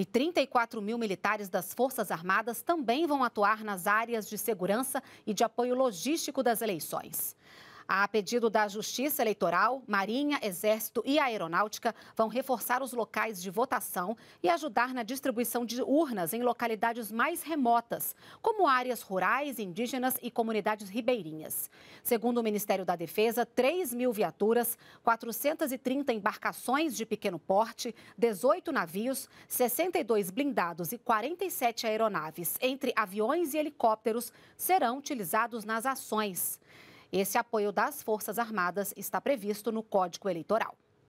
E 34 mil militares das Forças Armadas também vão atuar nas áreas de segurança e de apoio logístico das eleições. A pedido da Justiça Eleitoral, Marinha, Exército e Aeronáutica vão reforçar os locais de votação e ajudar na distribuição de urnas em localidades mais remotas, como áreas rurais, indígenas e comunidades ribeirinhas. Segundo o Ministério da Defesa, 3 mil viaturas, 430 embarcações de pequeno porte, 18 navios, 62 blindados e 47 aeronaves, entre aviões e helicópteros, serão utilizados nas ações. Esse apoio das Forças Armadas está previsto no Código Eleitoral.